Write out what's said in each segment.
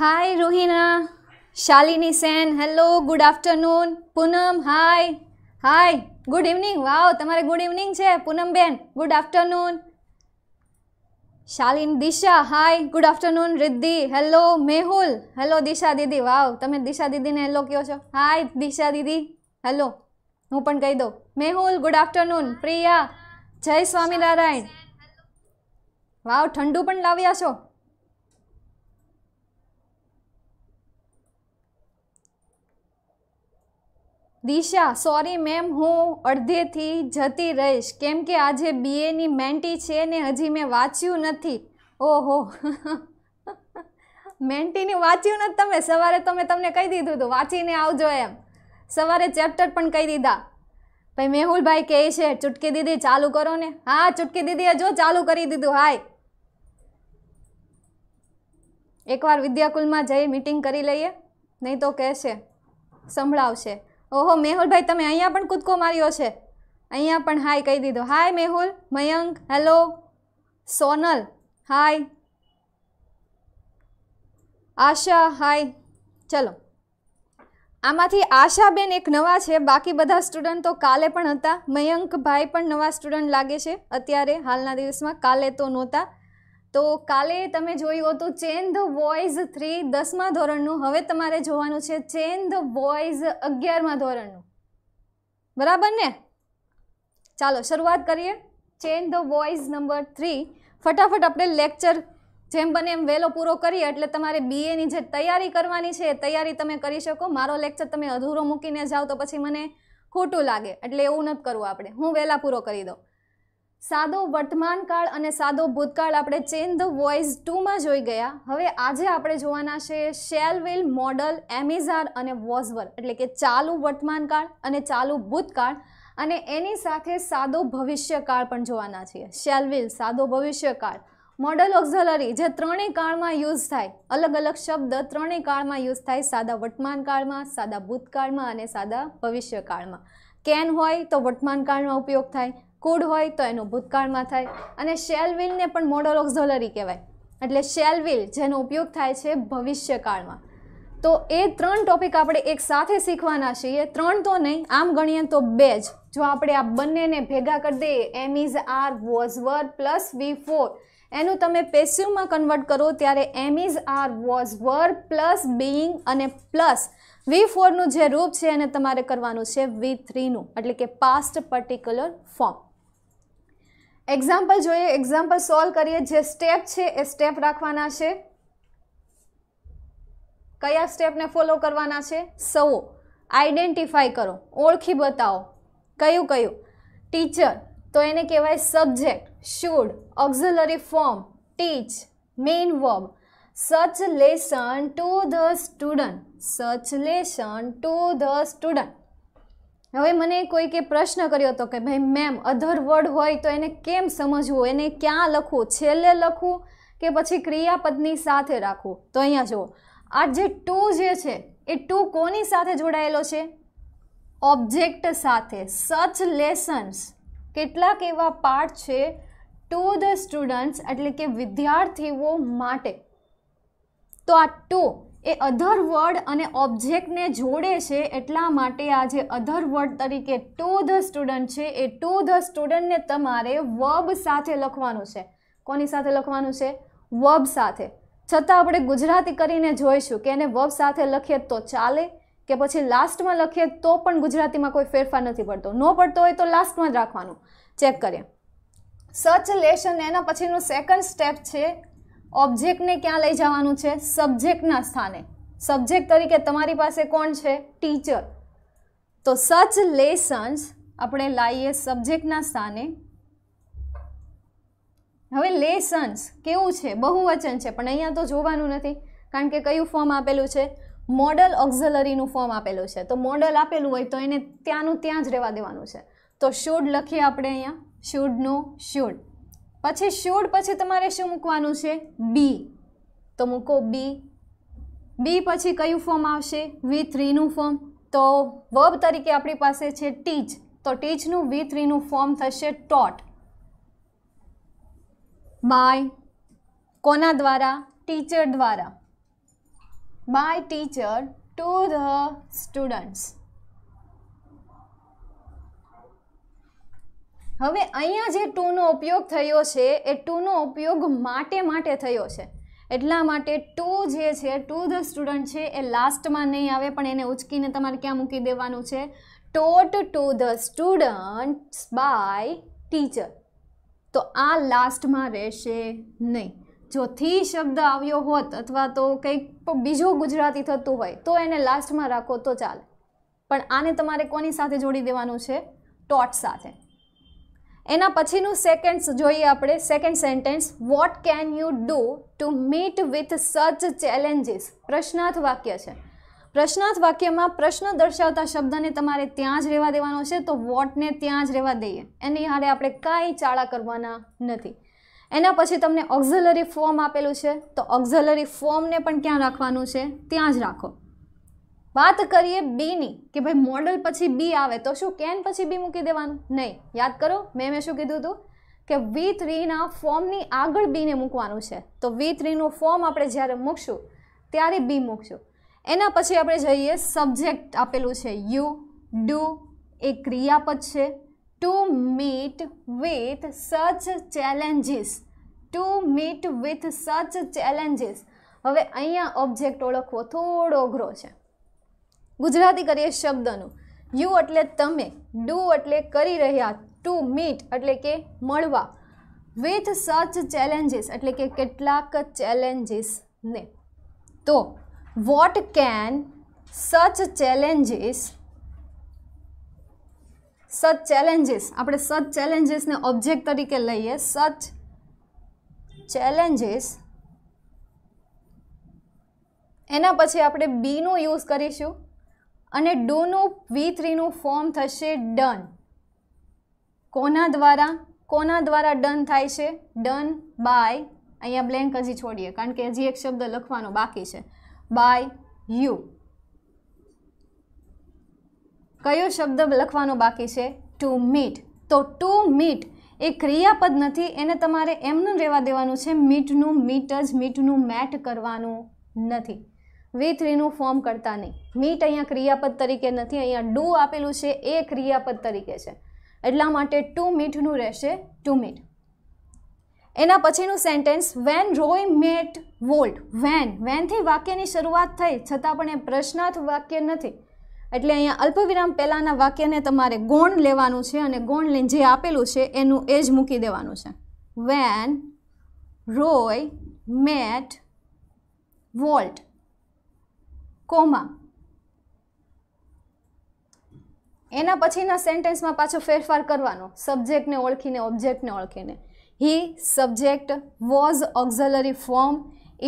હાય Rohina Shalini Sen hello good afternoon Poonam hi hi good evening wow તમારે good evening છે પૂનમબેન good afternoon Shalin Disha hi good afternoon Riddhi hello Mehul hello Disha દીદી wow તમે Disha દીદીને hello કહો છો હાય દિશા દીદી હેલો હું પણ કહી દઉં મેહુલ ગુડ આફ્ટરનૂન પ્રિયા જય સ્વામિનારાયણ વાવ ઠંડુ પણ લાવ્યા છો દિશા સોરી મેમ હું અડધેથી જતી રહીશ કેમ કે આજે બીએની મેન્ટી છે ને હજી મેં વાંચ્યું નથી ઓહો મેન્ટીની વાંચ્યું નથી તમે સવારે તો મેં તમને કહી દીધું હતું વાંચીને આવજો એમ સવારે ચેપ્ટર પણ કહી દીધા ભાઈ મેહુલભાઈ કહે છે ચૂટકી દીદી ચાલુ કરો ને હા ચૂટકી દીદી જો ચાલુ કરી દીધું હાય એકવાર વિદ્યાકુલમાં જઈ મીટિંગ કરી લઈએ નહીં તો કહેશે સંભળાવશે ઓહો મેહુલભાઈ તમે અહીંયા પણ કૂદકો માર્યો છે અહીંયા પણ હાય કહી દીધો hi Mehul Mayank hello Sonal hi Asha hi ચલો આમાંથી આશાબેન એક નવા છે બાકી બધા સ્ટુડન્ટ તો કાલે પણ હતા મયંકભાઈ પણ નવા સ્ટુડન્ટ લાગે છે અત્યારે હાલના દિવસમાં કાલે તો નહોતા તો કાલે તમે જોયું હતું ચેન ધ વોઇઝ થ્રી દસમા ધોરણનું હવે તમારે જોવાનું છે ચેન ધ વોઇઝ અગિયારમા ધોરણનું બરાબર ને ચાલો શરૂઆત કરીએ change the voice number three ફટાફટ આપણે લેક્ચર જેમ બને એમ વહેલો પૂરો કરીએ એટલે તમારે બીએની જે તૈયારી કરવાની છે એ તૈયારી તમે કરી શકો મારો લેક્ચર તમે અધૂરો મૂકીને જાઓ તો પછી મને ખોટું લાગે એટલે એવું નથી કરવું આપણે હું વહેલા પૂરો કરી દઉં સાદો વર્તમાન કાળ અને સાદો ભૂતકાળ આપણે ચેન ધ વોઇસ ટુમાં જોઈ ગયા હવે આજે આપણે જોવાના છે શેલવિલ મોડલ એમેઝાર અને વોઝવર એટલે કે ચાલુ વર્તમાનકાળ અને ચાલુ ભૂતકાળ અને એની સાથે સાદો ભવિષ્યકાળ પણ જોવાના છીએ શેલવિલ સાદો ભવિષ્યકાળ મોડલ ઓક્ઝલરી જે ત્રણેય કાળમાં યુઝ થાય અલગ અલગ શબ્દ ત્રણેય કાળમાં યુઝ થાય સાદા વર્તમાન કાળમાં સાદા ભૂતકાળમાં અને સાદા ભવિષ્યકાળમાં કેન હોય તો વર્તમાનકાળમાં ઉપયોગ થાય કુડ હોય તો એનું ભૂતકાળમાં થાય અને શેલ વિલને પણ મોડલ ઓક્ઝોલરી કહેવાય એટલે શેલ વિલ જેનો ઉપયોગ થાય છે ભવિષ્યકાળમાં તો એ ત્રણ ટોપિક આપણે એક સાથે શીખવાના છીએ ત્રણ તો નહીં આમ ગણીએ તો બે જ જો આપણે આ બંનેને ભેગા કરી દઈએ am is are was were plus V four એનું તમે પેસ્યુમાં કન્વર્ટ કરો ત્યારે am is are was were plus being અને પ્લસ વી ફોરનું જે રૂપ છે એને તમારે કરવાનું છે વી થ્રીનું એટલે કે પાસ્ટ પર્ટિક્યુલર ફોર્મ એક્ઝામ્પલ જોઈએ એક્ઝામ્પલ સોલ્વ કરીએ જે સ્ટેપ છે એ સ્ટેપ રાખવાના છે કયા સ્ટેપને ફોલો કરવાના છે સૌ આઈડેન્ટિફાય કરો ઓળખી બતાવો કયું કયું ટીચર તો એને કહેવાય subject should auxiliary form teach main verb such lesson to the student such lesson to the student હવે મને કોઈકે પ્રશ્ન કર્યો હતો કે ભાઈ મેમ અધર વર્ડ હોય તો એને કેમ સમજવું એને ક્યાં લખવું છેલ્લે લખવું કે પછી ક્રિયાપદની સાથે રાખવું તો અહીંયા જુઓ આ જે ટુ જે છે એ ટુ કોની સાથે જોડાયેલો છે ઓબ્જેક્ટ સાથે સચ લેસન્સ કેટલાક એવા પાર્ટ છે ટુ ધ સ્ટુડન્ટ્સ એટલે કે વિદ્યાર્થીઓ માટે તો આ ટુ એ અધર વર્ડ અને ઓબ્જેક્ટને જોડે છે એટલા માટે આ જે અધર વર્ડ તરીકે ટુ ધ સ્ટુડન્ટ છે એ ટુ ધ સ્ટુડન્ટને તમારે વબ સાથે લખવાનું છે કોની સાથે લખવાનું છે વબ સાથે છતાં આપણે ગુજરાતી કરીને જોઈશું કે એને વબ સાથે લખીએ તો ચાલે કે પછી લાસ્ટમાં લખીએ તો પણ ગુજરાતીમાં કોઈ ફેરફાર નથી પડતો ન પડતો હોય તો લાસ્ટમાં જ રાખવાનું ચેક કરીએ સચ લેશન એના પછીનું સેકન્ડ સ્ટેપ છે ઓબ્જેક્ટને ક્યાં લઈ જવાનું છે સબ્જેક્ટના સ્થાને સબ્જેક્ટ તરીકે તમારી પાસે કોણ છે ટીચર તો સચ લેસન્સ આપણે લાવીએ સબ્જેક્ટના સ્થાને હવે લેસન્સ કેવું છે બહુવચન છે પણ અહીંયા તો જોવાનું નથી કારણ કે કયું ફોર્મ આપેલું છે મોડલ ઓક્ઝલરીનું ફોર્મ આપેલું છે તો મોડલ આપેલું હોય તો એને ત્યાંનું ત્યાં જ રહેવા દેવાનું છે તો શુડ લખીએ આપણે અહીંયા શુડનું શુડ પછી શુડ પછી તમારે શું મૂકવાનું છે બી તો મૂકો બી બી પછી કયું ફોર્મ આવશે વી થ્રીનું ફોર્મ તો વર્બ તરીકે આપણી પાસે છે ટીચ તો ટીચનું વી થ્રીનું ફોર્મ થશે ટોટ બાય કોના દ્વારા ટીચર દ્વારા by teacher to the students હવે અહીંયા જે ટુનો ઉપયોગ થયો છે એ ટુનો ઉપયોગ માટે માટે થયો છે એટલા માટે ટુ જે છે ટુ ધ સ્ટુડન્ટ છે એ લાસ્ટમાં નહીં આવે પણ એને ઉચકીને તમારે ક્યાં મૂકી દેવાનું છે taught to the student by teacher તો આ લાસ્ટમાં રહેશે નહીં જો થી શબ્દ આવ્યો હોત અથવા તો કંઈક બીજું ગુજરાતી થતું હોય તો એને લાસ્ટમાં રાખો તો ચાલે પણ આને તમારે કોની સાથે જોડી દેવાનું છે ટોટ સાથે એના પછીનું સેકન્ડ્સ જોઈએ આપણે second sentence what can you do to meet with such challenges પ્રશ્નાર્થ વાક્ય છે પ્રશ્નાર્થ વાક્યમાં પ્રશ્ન દર્શાવતા શબ્દને તમારે ત્યાં જ રહેવા દેવાનો છે તો વોટને ત્યાં જ રહેવા દઈએ એની હારે આપણે કાંઈ ચાળા કરવાના નથી એના પછી તમને ઓક્ઝલરી ફોર્મ આપેલું છે તો ઓક્ઝલરી ફોર્મને પણ ક્યાં રાખવાનું છે ત્યાં જ રાખો વાત કરીએ બીની કે ભાઈ મોડલ પછી બી આવે તો શું કેન પછી બી મૂકી દેવાનું નહીં યાદ કરો મેં મેં શું કીધું હતું કે વી થ્રીના ફોર્મની આગળ બીને મૂકવાનું છે તો વી થ્રીનું ફોર્મ આપણે જ્યારે મૂકશું ત્યારે બી મૂકશું એના પછી આપણે જઈએ સબ્જેક્ટ આપેલું છે યુ ડુ એ ક્રિયાપદ છે to meet with such challenges to meet with such challenges હવે અહીંયા ઓબ્જેક્ટ ઓળખવો થોડો અઘરો છે ગુજરાતી કરીએ શબ્દનું યુ એટલે તમે ડુ એટલે કરી રહ્યા ટુ મીટ એટલે કે મળવા વિથ સચ ચેલેન્જીસ એટલે કે કેટલાક ચેલેન્જીસને તો what can such challenges such challenges આપણે સચ ચેલેન્જીસને ઓબ્જેક્ટ તરીકે લઈએ સચ ચેલેન્જીસ એના પછી આપણે બીનું યુઝ કરીશું અને ડોનું વી થ્રીનું ફોર્મ થશે ડન કોના દ્વારા કોના દ્વારા ડન થાય છે ડન બાય અહીંયા બ્લેન્ક હજી છોડીએ કારણ કે હજી એક શબ્દ લખવાનો બાકી છે બાય યુ કયો શબ્દ લખવાનો બાકી છે ટુ મીટ તો ટુ મીટ એ ક્રિયાપદ નથી એને તમારે એમનું રહેવા દેવાનું છે મીટનું મીટ જ મીટનું મેટ કરવાનું નથી વી થ્રીનું ફોર્મ કરતા નહીં મીટ અહીંયા ક્રિયાપદ તરીકે નથી અહીંયા ડુ આપેલું છે એ ક્રિયાપદ તરીકે છે એટલા માટે ટુ મીટનું રહેશે ટુ મીટ એના પછીનું sentence when Roy met Walt when વેનથી વાક્યની શરૂઆત થઈ છતાં પણ એ પ્રશ્નાર્થ વાક્ય નથી એટલે અહીંયા અલ્પવિરામ પહેલાંના વાક્યને તમારે ગોણ લેવાનું છે અને ગોણ લઈને જે આપેલું છે એનું એ જ મૂકી દેવાનું છે when Roy met Walt comma એના પછીના સેન્ટેન્સમાં પાછો ફેરફાર કરવાનો સબ્જેક્ટને ઓળખીને ઓબ્જેક્ટને ઓળખીને he subject was auxiliary form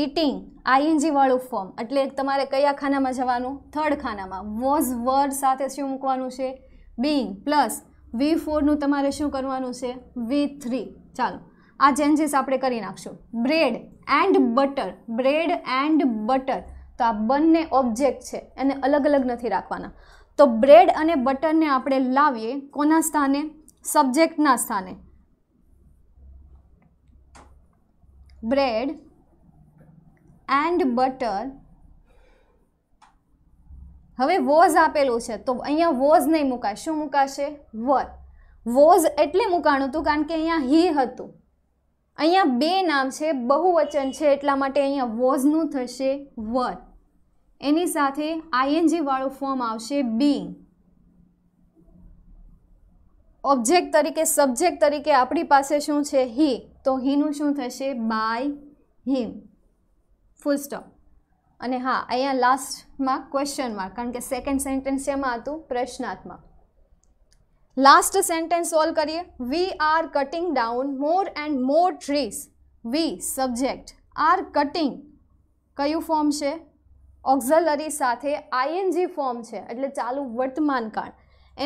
eating આઈએનજીવાળું ફોર્મ એટલે તમારે કયા ખાનામાં જવાનું થર્ડ ખાનામાં વોઝ વર્ડ સાથે શું મૂકવાનું છે બિંગ પ્લસ વી ફોરનું તમારે શું કરવાનું છે વી થ્રી ચાલો આ ચેન્જીસ આપણે કરી નાખશું bread and butter bread and butter તો આ બંને ઓબ્જેક્ટ છે એને અલગ અલગ નથી રાખવાના તો બ્રેડ અને બટરને આપણે લાવીએ કોના સ્થાને સબ્જેક્ટના સ્થાને બ્રેડ એન્ડ બટર હવે વોઝ આપેલું છે તો અહીંયા વોઝ નહીં મુકાય શું મુકાશે વર વોઝ એટલે મુકાણું હતું કારણ કે અહીંયા હી હતું અહીંયા બે નામ છે બહુવચન છે એટલા માટે અહીંયા વોઝનું થશે વર એની સાથે આઈએનજીવાળું ફોર્મ આવશે બી ઓબ્જેક્ટ તરીકે સબ્જેક્ટ તરીકે આપણી પાસે શું છે હી તો હીનું શું થશે બાય હિમ ફૂલ સ્ટોપ અને હા અહીંયા લાસ્ટમાં ક્વેશ્ચનમાં કારણ કે સેકન્ડ સેન્ટેન્સ એમાં હતું પ્રશ્નાત્મક લાસ્ટ સેન્ટેન્સ સોલ્વ કરીએ we are cutting down more and more trees we subject are cutting કયું ફોર્મ છે ઓક્ઝલરી સાથે આઈએનજી ફોર્મ છે એટલે ચાલુ વર્તમાનકાળ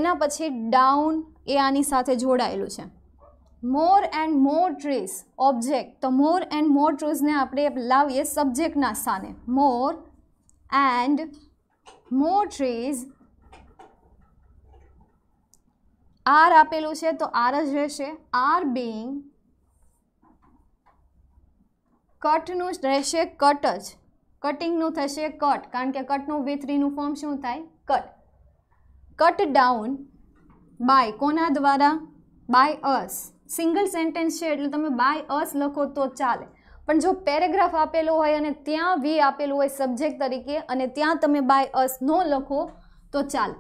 એના પછી ડાઉન એ આની સાથે જોડાયેલું છે મોર એન્ડ મોર ટ્રીસ ઓબ્જેક્ટ તો મોર એન્ડ મોર ટ્રીઝને આપણે લાવીએ સબ્જેક્ટના સ્થાને more and more trees are આપેલું છે તો આર જ રહેશે આર બીંગ કટનું રહેશે કટ જ કટિંગનું થશે કટ કારણ કે કટનું વી થ્રીનું ફોર્મ શું થાય કટ કટ ડાઉન બાય કોના દ્વારા બાય અસ સિંગલ સેન્ટેન્સ છે એટલે તમે બાય અસ લખો તો ચાલે પણ જો પેરેગ્રાફ આપેલો હોય અને ત્યાં વી આપેલું હોય સબ્જેક્ટ તરીકે અને ત્યાં તમે બાય અસ નો લખો તો ચાલે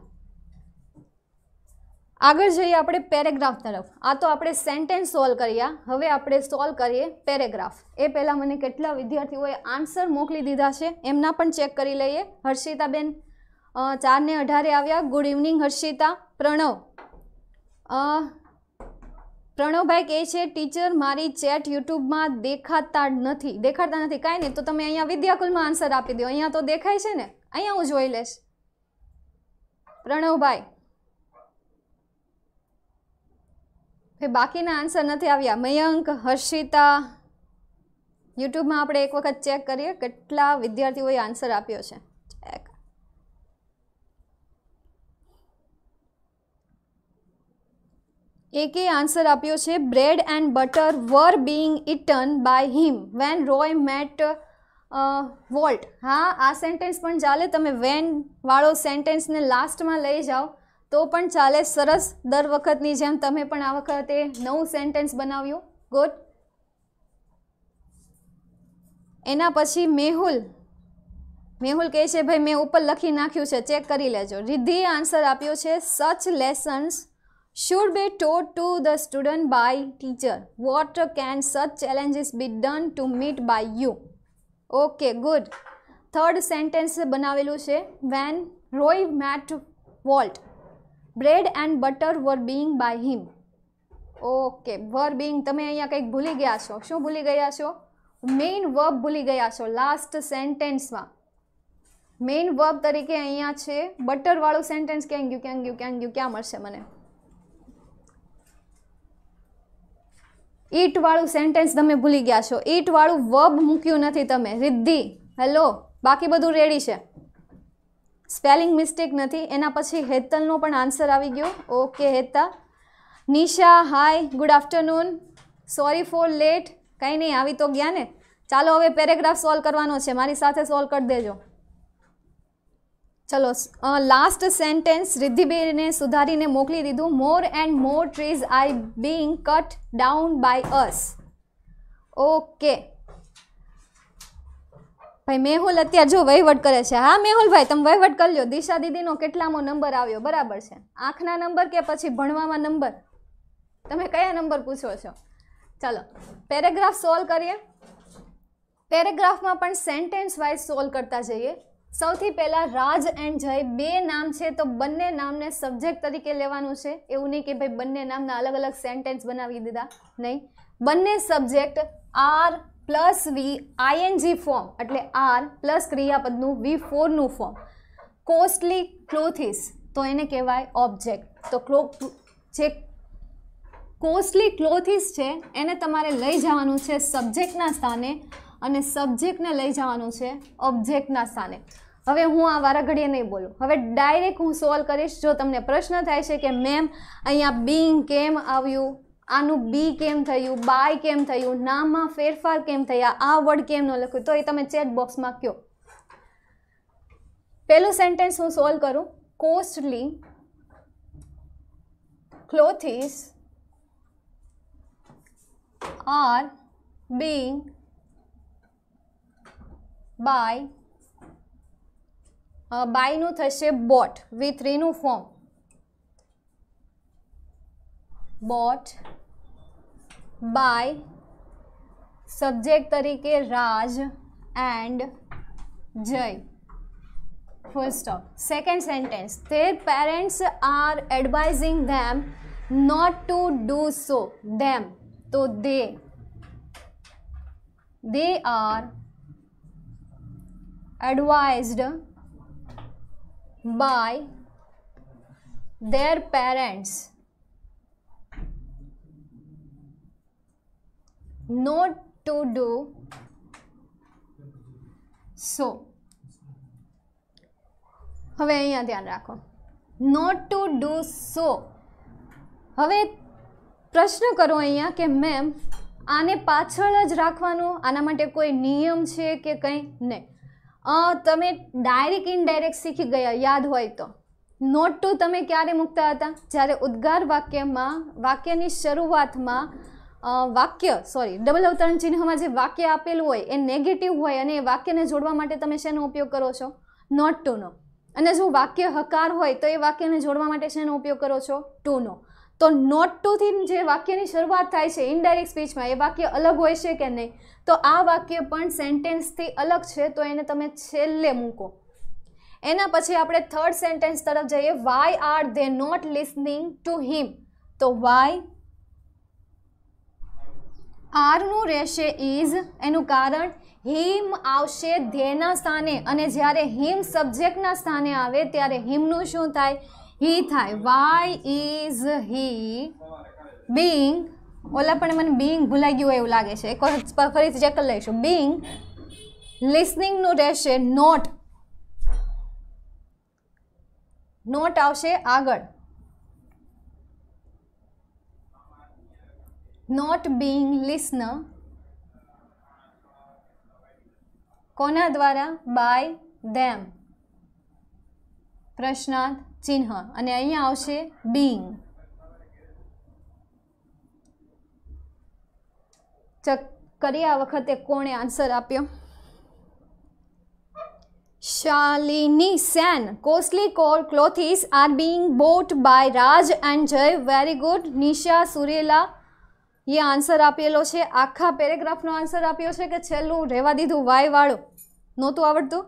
આગળ જઈએ આપણે પેરેગ્રાફ તરફ આ તો આપણે સેન્ટેન્સ સોલ્વ કર્યા હવે આપણે સોલ્વ કરીએ પેરેગ્રાફ એ પહેલાં મને કેટલા વિદ્યાર્થીઓએ આન્સર મોકલી દીધા છે એમના પણ ચેક કરી લઈએ હર્ષિતાબેન ચારને અઢારે આવ્યા ગુડ ઇવનિંગ હર્ષિતા પ્રણવ પ્રણવભાઈ કહે છે ટીચર મારી ચેટ યુટ્યુબમાં દેખાતા નથી દેખાડતા નથી કાંઈ નહીં તો તમે અહીંયા વિદ્યાકુલમાં આન્સર આપી દો અહીંયા તો દેખાય છે ને અહીંયા હું જોઈ લઈશ પ્રણવભાઈ બાકીના આન્સર નથી આવ્યા મયંક હર્ષિતા યુટ્યુબમાં આપણે એક વખત ચેક કરીએ કેટલા વિદ્યાર્થીઓએ આન્સર આપ્યો છે ચેક એકે આન્સર આપ્યો છે bread and butter were being eaten by him when Roy met Walt હા આ સેન્ટેન્સ પણ ચાલે તમે વેન વાળો સેન્ટેન્સને લાસ્ટમાં લઈ જાઓ તો પણ ચાલે સરસ દર વખતની જેમ તમે પણ આ વખતે નવું સેન્ટેન્સ બનાવ્યું ગુડ એના પછી મેહુલ મેહુલ કહે છે ભાઈ મેં ઉપર લખી નાખ્યું છે ચેક કરી લેજો રિદ્ધિએ આન્સર આપ્યો છે such lessons should be taught to the student by teacher what can such challenges be done to meet by you okay good third sentence બનાવેલું છે when Roy met Walt bread and butter were being by him okay were being તમે અહીંયા કંઈક ભૂલી ગયા છો શું ભૂલી ગયા છો મેઇન વર્બ ભૂલી ગયા છો લાસ્ટ સેન્ટેન્સમાં મેઇન વર્બ તરીકે અહીંયા છે બટરવાળું સેન્ટેન્સ ક્યાં ગયું ક્યાં ગયું ક્યાં ગયું ક્યાં મળશે મને ઈટવાળું સેન્ટેન્સ તમે ભૂલી ગયા છો ઈટવાળું વર્બ મૂક્યું નથી તમે રિદ્ધિ હેલો બાકી બધું રેડી છે સ્પેલિંગ મિસ્ટેક નથી એના પછી હેતલનો પણ આન્સર આવી ગયો okay Heta Nisha hi good afternoon sorry for late કંઈ નહીં આવી તો ગયા ને ચાલો હવે પેરેગ્રાફ સોલ્વ કરવાનો છે મારી સાથે સોલ્વ કરી દેજો ચલો લાસ્ટ સેન્ટેન્સ રિદ્ધિબેને સુધારીને મોકલી દીધું more and more trees I being cut down by us okay ભાઈ મેહુલ અત્યારે જો વહીવટ કરે છે હા મેહુલભાઈ તમે વહીવટ કરી લો દિશા દીદીનો કેટલામો નંબર આવ્યો બરાબર છે આંખના નંબર કે પછી ભણવામાં નંબર તમે કયા નંબર પૂછો છો ચાલો પેરેગ્રાફ સોલ્વ કરીએ પેરેગ્રાફમાં પણ સેન્ટેન્સ વાઇઝ સોલ્વ કરતા જઈએ સૌથી પહેલાં રાજ એન્ડ જય બે નામ છે તો બંને નામને સબ્જેક્ટ તરીકે લેવાનું છે એવું નહીં કે ભાઈ બંને નામના અલગ અલગ સેન્ટેન્સ બનાવી દીધા નહીં બંને subject are plus V ING form એટલે આર પ્લસ ક્રિયાપદનું વી ફોરનું ફોર્મ કોસ્ટલી ક્લોથિસ તો એને કહેવાય ઓબ્જેક્ટ તો ક્લો જે કોસ્ટલી ક્લોથિસ છે એને તમારે લઈ જવાનું છે સબ્જેક્ટના સ્થાને અને સબ્જેક્ટને લઈ જવાનું છે ઓબ્જેક્ટના સ્થાને હવે હું આ વારાઘડીએ નહીં બોલું હવે ડાયરેક્ટ હું સોલ્વ કરીશ જો તમને પ્રશ્ન થાય છે કે મેમ અહીંયા બિંગ કેમ આવ્યું આનું બી કેમ થયું બાય કેમ થયું નામાં ફેરફાર કેમ થયા આ વર્ડ કેમ ન લખ્યું તો એ તમે ચેટ બોક્સમાં કહો પહેલું સેન્ટેન્સ હું સોલ્વ કરું costly clothes are being by બાયનું થશે બોટ વિથ થ્રીનું ફોર્મ बॉट बाय सब्जेक्ट तरीके Raj and Jay first of second sentence their parents are advising them not to do so them तो they they are advised by their parents not to do so હવે અહીંયા ધ્યાન રાખો not to do સો હવે પ્રશ્ન કરો અહીંયા કે મેમ આને પાછળ જ રાખવાનું આના માટે કોઈ નિયમ છે કે કંઈ નહીં તમે ડાયરેક્ટ ઇનડાયરેક્ટ શીખી ગયા યાદ હોય તો નોટ ટુ તમે ક્યારે મૂકતા હતા જ્યારે ઉદ્ગાર વાક્યમાં વાક્યની શરૂઆતમાં વાક્ય સોરી ડબલ અવતરણ ચિહ્નમાં જે વાક્ય આપેલું હોય એ નેગેટિવ હોય અને એ વાક્યને જોડવા માટે તમે શેનો ઉપયોગ કરો છો નોટ ટુનો અને જો વાક્ય હકાર હોય તો એ વાક્યને જોડવા માટે શેનો ઉપયોગ કરો છો ટુનો તો નોટ ટુથી જે વાક્યની શરૂઆત થાય છે ઇનડાયરેક્ટ સ્પીચમાં એ વાક્ય અલગ હોય છે કે નહીં તો આ વાક્ય પણ સેન્ટેન્સથી અલગ છે તો એને તમે છેલ્લે મૂકો એના પછી આપણે થર્ડ સેન્ટેન્સ તરફ જઈએ why are they not listening to him તો વાય આરનું રહેશે ઇઝ એનું કારણ હિમ આવશે ધ્યેયના સ્થાને અને જ્યારે હિમ સબ્જેક્ટના સ્થાને આવે ત્યારે હિમનું શું થાય હી થાય વાય ઇઝ હી બિંગ ઓલા પણ મને બિંગ ભૂલાઈ ગયું એવું લાગે છે એક ફરીથી ચેક લઈશું બિંગ લિસનિંગનું રહેશે નોટ નોટ આવશે આગળ નોટ બિંગ લિસ્ન કોના દ્વારા બાય ધેમ પ્રશ્નાર્થ ચિહ્ન અને અહીંયા આવશે બીંગ ચક કર્યા વખતે કોણે આન્સર આપ્યો Shalini Sen costly core clothes are being bought by Raj and Jay very good Nisha Surela એ આન્સર આપેલો છે આખા પેરેગ્રાફનો આન્સર આપ્યો છે કે છેલ્લું રહેવા દીધું વાયવાળું નહોતું આવડતું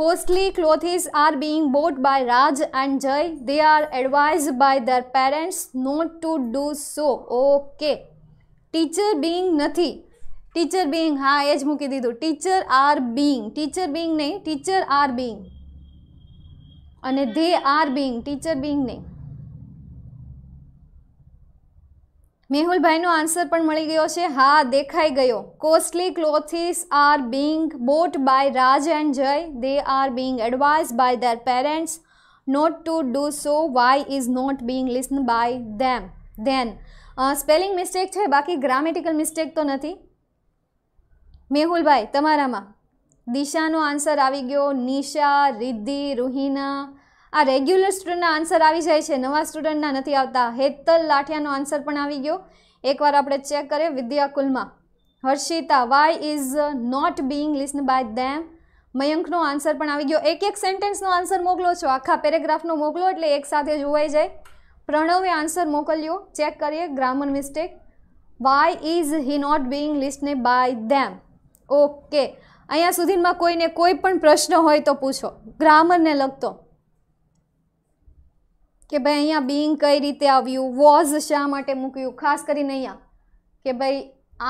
costly clothes are being bought by Raj and Jay they are advise by their parents not to do so okay teacher being નથી ટીચર બીંગ હા એ જ મૂકી દીધું teacher are being teacher being નહીં ટીચર આર બીંગ અને they are being teacher being નહીં મેહુલભાઈનો આન્સર પણ મળી ગયો છે હા દેખાઈ ગયો costly clothes are being bought by Raj and Jay they are being advise by their parents not to do so why is not being listen by them then spelling mistake છે બાકી ગ્રામેટિકલ મિસ્ટેક તો નથી મેહુલભાઈ તમારામાં દિશાનો આન્સર આવી ગયો નિશા રિદ્ધિ રૂહિના આ regular સ્ટુડન્ટના answer આવી જાય છે નવા સ્ટુડન્ટના નથી આવતા હેતલ લાઠિયાનો આન્સર પણ આવી ગયો એકવાર આપણે ચેક કરીએ વિદ્યાકુલમાં Harshita why is not being listen by them મયંકનો આન્સર પણ આવી ગયો એક એક સેન્ટેન્સનો આન્સર મોકલો છો આખા પેરેગ્રાફનો મોકલો એટલે એક એકસાથે જોવાઈ જાય પ્રણવે આન્સર મોકલ્યો ચેક કરીએ grammar mistake why is he not being listen by them okay અહીંયા સુધીમાં કોઈને કોઈ પણ પ્રશ્ન હોય તો પૂછો ગ્રામરને લગતો કે ભાઈ અહીંયા બિંગ કઈ રીતે આવ્યું વોઝ શા માટે મૂક્યું ખાસ કરીને અહીંયા કે ભાઈ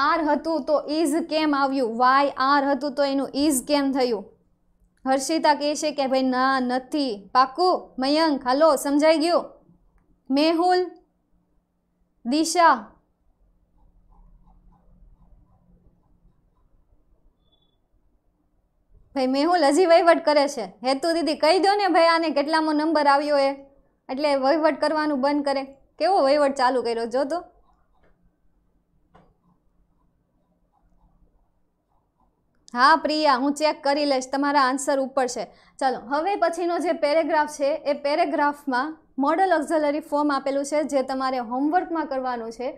આર હતું તો ઇઝ કેમ આવ્યું વાય આર હતું તો એનું ઇઝ કેમ થયું હર્ષિતા કહે છે કે ભાઈ ના નથી પાકું મયંક હાલો સમજાઈ ગયું મેહુલ દિશા ભાઈ મેહુલ હજી વહીવટ કરે છે હેતુ દીદી કહી દો ને ભાઈ આને કેટલામો નંબર આવ્યો એ એટલે વહીવટ કરવાનું બંધ કરે કેવો વહીવટ ચાલુ કર્યો જો તો હા પ્રિયા હું ચેક કરી લઈશ તમારા આન્સર ઉપર છે ચાલો હવે પછીનો જે પેરેગ્રાફ છે એ પેરેગ્રાફમાં મોડલ ઓક્ઝલરી ફોર્મ આપેલું છે જે તમારે હોમવર્કમાં કરવાનું છે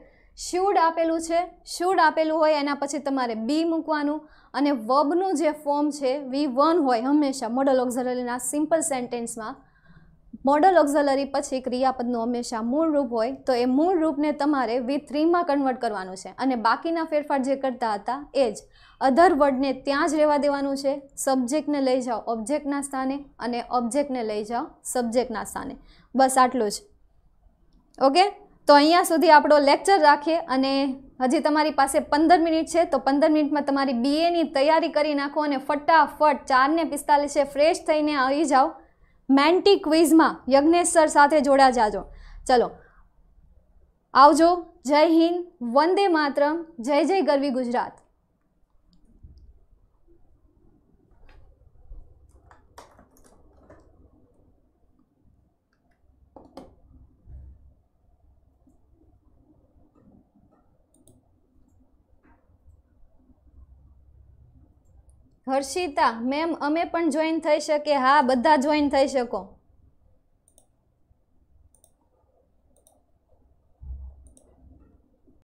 શુડ આપેલું છે શુડ આપેલું હોય એના પછી તમારે બી મૂકવાનું અને વબનું જે ફોર્મ છે વી વન હોય હંમેશા મોડલ ઓક્ઝલરીના સિમ્પલ સેન્ટેન્સમાં મોડલ ઓક્ઝલરી પછી ક્રિયાપદનું હંમેશા મૂળ રૂપ હોય તો એ મૂળ રૂપને તમારે વી થ્રીમાં કન્વર્ટ કરવાનું છે અને બાકીના ફેરફાર જે કરતા હતા એ જ અધર વર્ડને ત્યાં જ રહેવા દેવાનું છે સબ્જેક્ટને લઈ જાઓ ઓબ્જેક્ટના સ્થાને અને ઓબ્જેક્ટને લઈ જાઓ સબ્જેક્ટના સ્થાને બસ આટલું જ ઓકે તો અહીંયા સુધી આપણો લેક્ચર રાખીએ અને હજી તમારી પાસે પંદર મિનિટ છે તો પંદર મિનિટમાં તમારી બીએની તૈયારી કરી નાખો અને ફટાફટ ચારને પિસ્તાલીસે ફ્રેશ થઈને આવી જાઓ મેન્ટી ક્વિઝમાં યજ્ઞેશ્વર સાથે જોડા જાજો ચલો આવજો જય હિન્દ વંદે માતરમ જય જય ગરવી ગુજરાત હર્ષિતા મેમ અમે પણ જોઈન થઈ શકીએ હા બધા જોઈન થઈ શકો